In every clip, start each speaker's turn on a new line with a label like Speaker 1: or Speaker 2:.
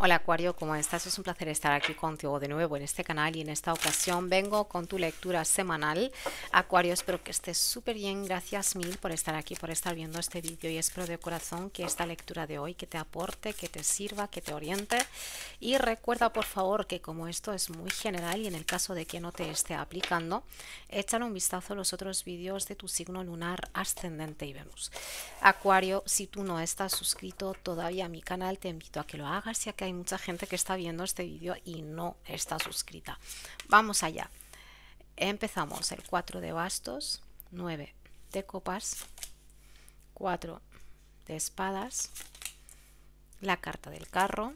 Speaker 1: Hola Acuario, ¿cómo estás? Es un placer estar aquí contigo de nuevo en este canal y en esta ocasión vengo con tu lectura semanal. Acuario, espero que estés súper bien, gracias mil por estar aquí, por estar viendo este vídeo y espero de corazón que esta lectura de hoy que te aporte, que te sirva, que te oriente y recuerda por favor que como esto es muy general y en el caso de que no te esté aplicando, échale un vistazo a los otros vídeos de tu signo lunar ascendente y Venus. Acuario, si tú no estás suscrito todavía a mi canal, te invito a que lo hagas y a que hay mucha gente que está viendo este vídeo y no está suscrita. Vamos allá. Empezamos el 4 de bastos, 9 de copas, 4 de espadas, la carta del carro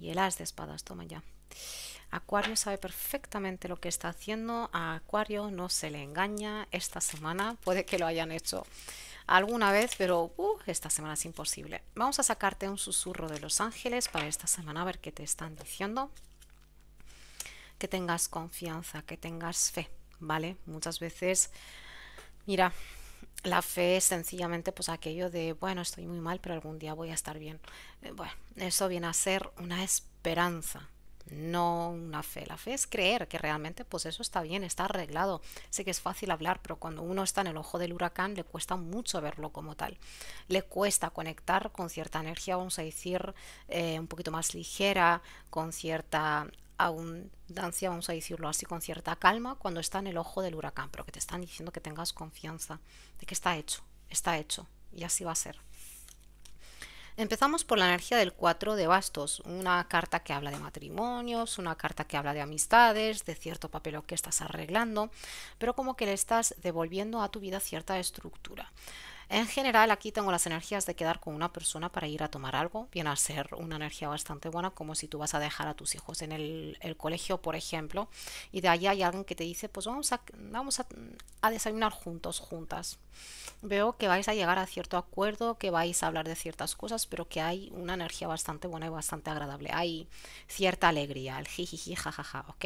Speaker 1: y el as de espadas. Toma ya. Acuario sabe perfectamente lo que está haciendo. A Acuario no se le engaña. Esta semana puede que lo hayan hecho alguna vez, pero uh, esta semana es imposible. Vamos a sacarte un susurro de los ángeles para esta semana, a ver qué te están diciendo. Que tengas confianza, que tengas fe, ¿vale? Muchas veces, mira, la fe es sencillamente pues aquello de, bueno, estoy muy mal, pero algún día voy a estar bien. Eh, bueno, eso viene a ser una esperanza, no una fe. La fe es creer que realmente pues eso está bien, está arreglado. Sé que es fácil hablar, pero cuando uno está en el ojo del huracán le cuesta mucho verlo como tal. Le cuesta conectar con cierta energía, vamos a decir, eh, un poquito más ligera, con cierta abundancia, vamos a decirlo así, con cierta calma, cuando está en el ojo del huracán, pero que te están diciendo que tengas confianza de que está hecho, está hecho, y así va a ser. Empezamos por la energía del 4 de bastos, una carta que habla de matrimonios, una carta que habla de amistades, de cierto papel que estás arreglando, pero como que le estás devolviendo a tu vida cierta estructura. En general, aquí tengo las energías de quedar con una persona para ir a tomar algo. Viene a ser una energía bastante buena, como si tú vas a dejar a tus hijos en el, colegio, por ejemplo, y de allí hay alguien que te dice, pues vamos a, desayunar juntos, juntas. Veo que vais a llegar a cierto acuerdo, que vais a hablar de ciertas cosas, pero que hay una energía bastante buena y bastante agradable. Hay cierta alegría, el jijiji, jajaja, ¿ok?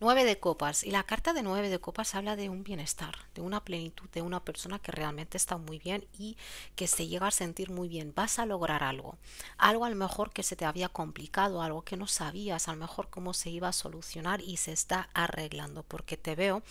Speaker 1: Nueve de copas. Y la carta de nueve de copas habla de un bienestar, de una plenitud, de una persona que realmente está muy bien y que se llega a sentir muy bien. Vas a lograr algo. Algo a lo mejor que se te había complicado, algo que no sabías, a lo mejor cómo se iba a solucionar y se está arreglando. Porque te veo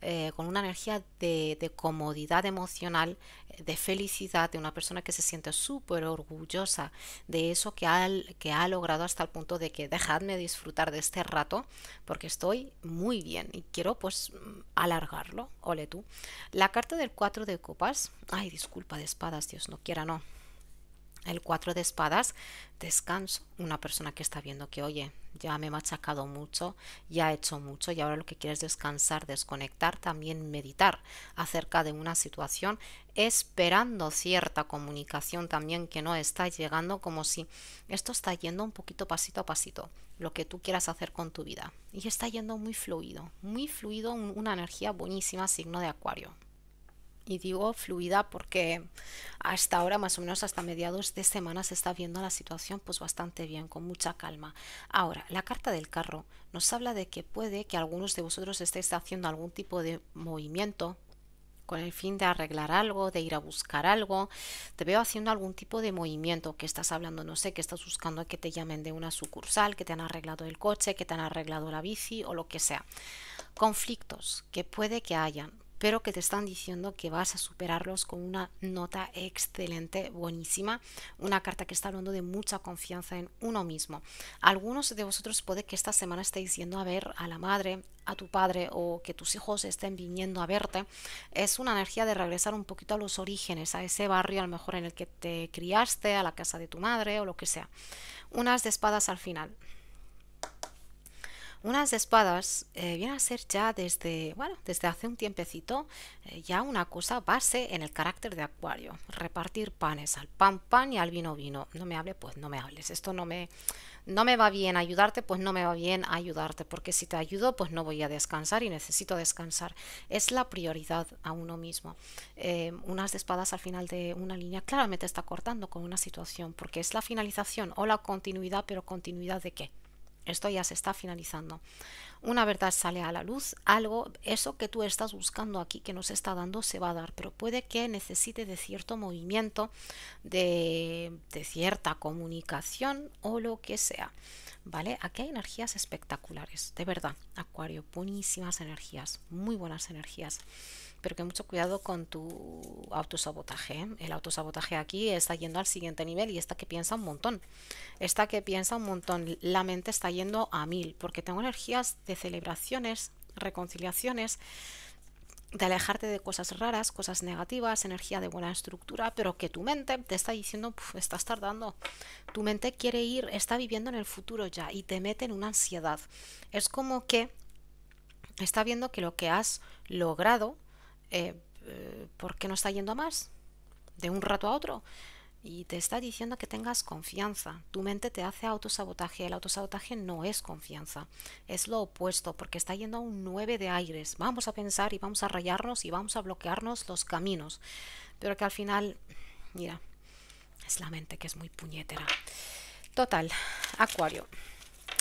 Speaker 1: eh, con una energía de, comodidad emocional, eh, de felicidad, de una persona que se siente súper orgullosa de eso que ha, que ha logrado hasta el punto de que dejadme disfrutar de este rato porque estoy muy bien y quiero pues mm, alargarlo, ole tú. La carta del 4 de copas, ay disculpa de espadas, Dios no quiera, no. El 4 de espadas, descanso. Una persona que está viendo que, oye, ya me he machacado mucho, ya he hecho mucho y ahora lo que quieres es descansar, desconectar, también meditar acerca de una situación, esperando cierta comunicación también que no está llegando, como si esto está yendo un poquito pasito a pasito, lo que tú quieras hacer con tu vida. Y está yendo muy fluido, muy fluido, una energía buenísima, signo de acuario. Y digo fluida porque hasta ahora, más o menos hasta mediados de semana, se está viendo la situación pues bastante bien, con mucha calma. Ahora, la carta del carro nos habla de que puede que algunos de vosotros estéis haciendo algún tipo de movimiento con el fin de arreglar algo, de ir a buscar algo. Te veo haciendo algún tipo de movimiento, que estás hablando, no sé, que estás buscando que te llamen de una sucursal, que te han arreglado el coche, que te han arreglado la bici o lo que sea. Conflictos que puede que hayan, pero que te están diciendo que vas a superarlos con una nota excelente, buenísima, una carta que está hablando de mucha confianza en uno mismo. Algunos de vosotros puede que esta semana estéis yendo a ver a la madre, a tu padre o que tus hijos estén viniendo a verte, es una energía de regresar un poquito a los orígenes, a ese barrio a lo mejor en el que te criaste, a la casa de tu madre o lo que sea. Unas de espadas al final. Unas espadas eh, viene vienen a ser ya desde, bueno, desde hace un tiempecito eh, ya una cosa base en el carácter de Acuario. Repartir panes, al pan pan y al vino vino. No me hable, pues no me hables. Esto no me, no me va bien ayudarte, pues no me va bien ayudarte, porque si te ayudo, pues no voy a descansar y necesito descansar. Es la prioridad a uno mismo. Eh, unas espadas al final de una línea claramente está cortando con una situación, porque es la finalización o la continuidad, pero continuidad de qué? Esto ya se está finalizando. Una verdad sale a la luz, algo, eso que tú estás buscando aquí, que nos está dando, se va a dar, pero puede que necesite de cierto movimiento, de, de cierta comunicación o lo que sea. ¿Vale? Aquí hay energías espectaculares, de verdad, Acuario, buenísimas energías, muy buenas energías pero que mucho cuidado con tu autosabotaje. ¿eh? El autosabotaje aquí está yendo al siguiente nivel y esta que piensa un montón. Esta que piensa un montón, la mente está yendo a mil, porque tengo energías de celebraciones, reconciliaciones, de alejarte de cosas raras, cosas negativas, energía de buena estructura, pero que tu mente te está diciendo, estás tardando. Tu mente quiere ir, está viviendo en el futuro ya y te mete en una ansiedad. Es como que está viendo que lo que has logrado eh, eh, ¿por qué no está yendo a más? De un rato a otro. Y te está diciendo que tengas confianza. Tu mente te hace autosabotaje. El autosabotaje no es confianza. Es lo opuesto, porque está yendo a un 9 de aires. Vamos a pensar y vamos a rayarnos y vamos a bloquearnos los caminos. Pero que al final, mira, es la mente que es muy puñetera. Total, Acuario.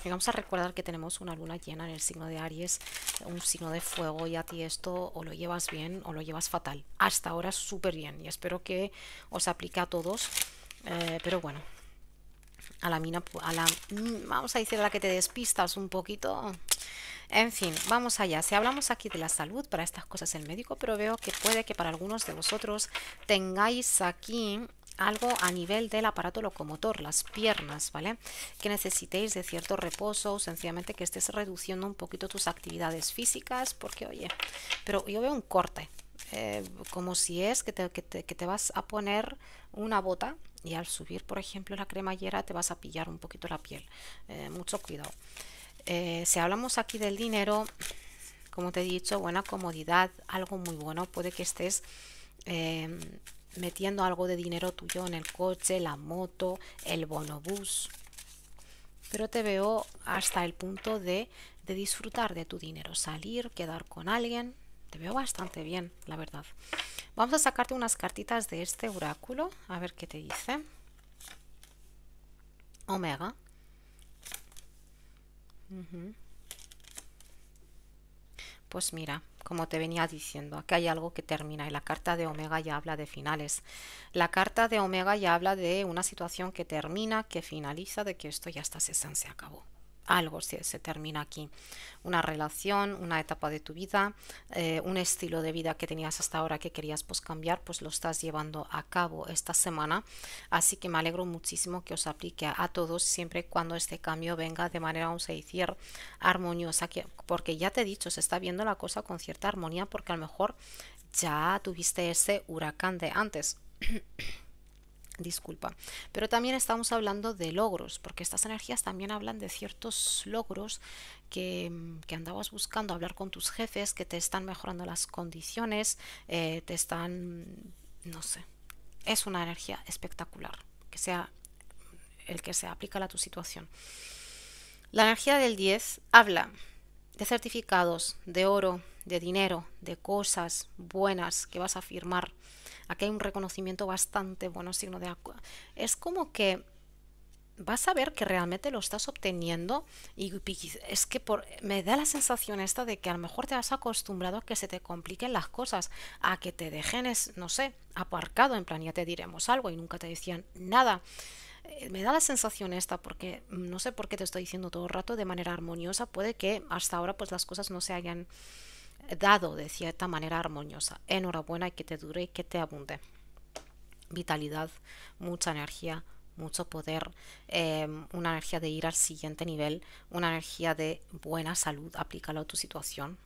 Speaker 1: Y vamos a recordar que tenemos una luna llena en el signo de Aries, un signo de fuego y a ti esto o lo llevas bien o lo llevas fatal. Hasta ahora súper bien y espero que os aplique a todos, eh, pero bueno. A la mina, a la, mm, vamos a decir a la que te despistas un poquito, en fin, vamos allá. Si hablamos aquí de la salud, para estas cosas el médico, pero veo que puede que para algunos de vosotros tengáis aquí algo a nivel del aparato locomotor, las piernas, ¿vale? Que necesitéis de cierto reposo, o sencillamente que estés reduciendo un poquito tus actividades físicas, porque oye, pero yo veo un corte, eh, como si es que te, vas a poner una bota y al subir, por ejemplo, la cremallera te vas a pillar un poquito la piel. Eh, mucho cuidado. Eh, si hablamos aquí del dinero, como te he dicho, buena comodidad, algo muy bueno. Puede que estés em, metiendo algo de dinero tuyo en el coche, la moto, el bonobús. Pero te veo hasta el punto de, de disfrutar de tu dinero, salir, quedar con alguien. Te veo bastante bien, la verdad. Vamos a sacarte unas cartitas de este oráculo, a ver qué te dice. Omega, pues mira, como te venía diciendo, aquí hay algo que termina y la carta de Omega ya habla de finales. La carta de Omega ya habla de una situación que termina, que finaliza, de que esto ya está, se acabó algo se, termina aquí. Una relación, una etapa de tu vida, eh, un estilo de vida que tenías hasta ahora que querías pues, cambiar, pues lo estás llevando a cabo esta semana. Así que me alegro muchísimo que os aplique a, todos siempre cuando este cambio venga de manera, un se hiciera armoniosa, porque ya te he dicho, se está viendo la cosa con cierta armonía porque a lo mejor ya tuviste ese huracán de antes. disculpa. Pero también estamos hablando de logros, porque estas energías también hablan de ciertos logros que, mm, andabas buscando, hablar con tus jefes, que te están mejorando las condiciones, eh, te están, mm, no sé, es una energía espectacular, que sea el que se aplica a tu situación. La energía del 10 habla de certificados, de oro, de dinero, de cosas buenas que vas a firmar. Aquí hay un reconocimiento bastante bueno, signo de agua. Es como que vas a ver que realmente lo estás obteniendo y es que por, me da la sensación esta de que a lo mejor te has acostumbrado a que se te compliquen las cosas, a que te dejen, no sé, aparcado en plan ya te diremos algo y nunca te decían nada. Eh, me da la sensación esta porque no sé por qué te estoy diciendo todo el rato de manera armoniosa, puede que hasta ahora pues las cosas no se hayan dado de cierta manera armoniosa. Enhorabuena y que te dure y que te abunde. Vitalidad, mucha energía, mucho poder, em, una energía de ir al siguiente nivel, una energía de buena salud, aplícalo a tu situación,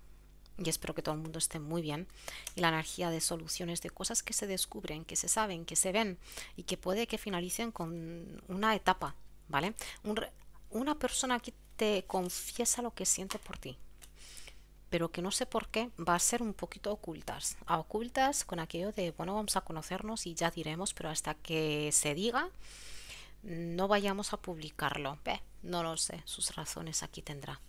Speaker 1: y espero que todo el mundo esté muy bien, y la energía de soluciones de cosas que se descubren, que se saben, que se ven y que puede que finalicen con una etapa, ¿vale? una persona que te confiesa lo que siente por ti, pero que no sé por qué va a ser un poquito ocultas, ocultas con aquello de, bueno, vamos a conocernos y ya diremos, pero hasta que se diga, no vayamos a publicarlo. no lo sé, sus razones aquí tendrá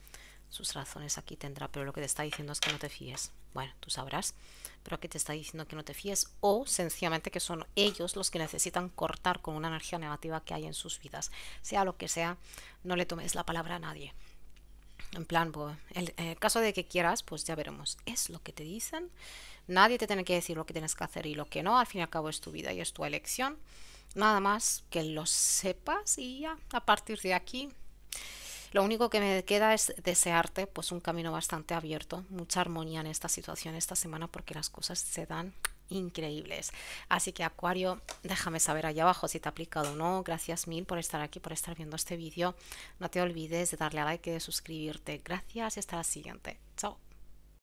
Speaker 1: sus razones aquí tendrá, pero lo que te está diciendo es que no te fíes. Bueno, tú sabrás, pero aquí te está diciendo que no te fíes o sencillamente que son ellos los que necesitan cortar con una energía negativa que hay en sus vidas. Sea lo que sea, no le tomes la palabra a nadie. En plan, el, caso de que quieras, pues ya veremos. Es lo que te dicen. Nadie te tiene que decir lo que tienes que hacer y lo que no. Al fin y al cabo es tu vida y es tu elección. Nada más que lo sepas y ya, a partir de aquí lo único que me queda es desearte pues un camino bastante abierto, mucha armonía en esta situación esta semana porque las cosas se dan increíbles. Así que Acuario, déjame saber allá abajo si te ha aplicado o no. Gracias mil por estar aquí, por estar viendo este vídeo. No te olvides de darle a like y de suscribirte. Gracias y hasta la siguiente. Chao.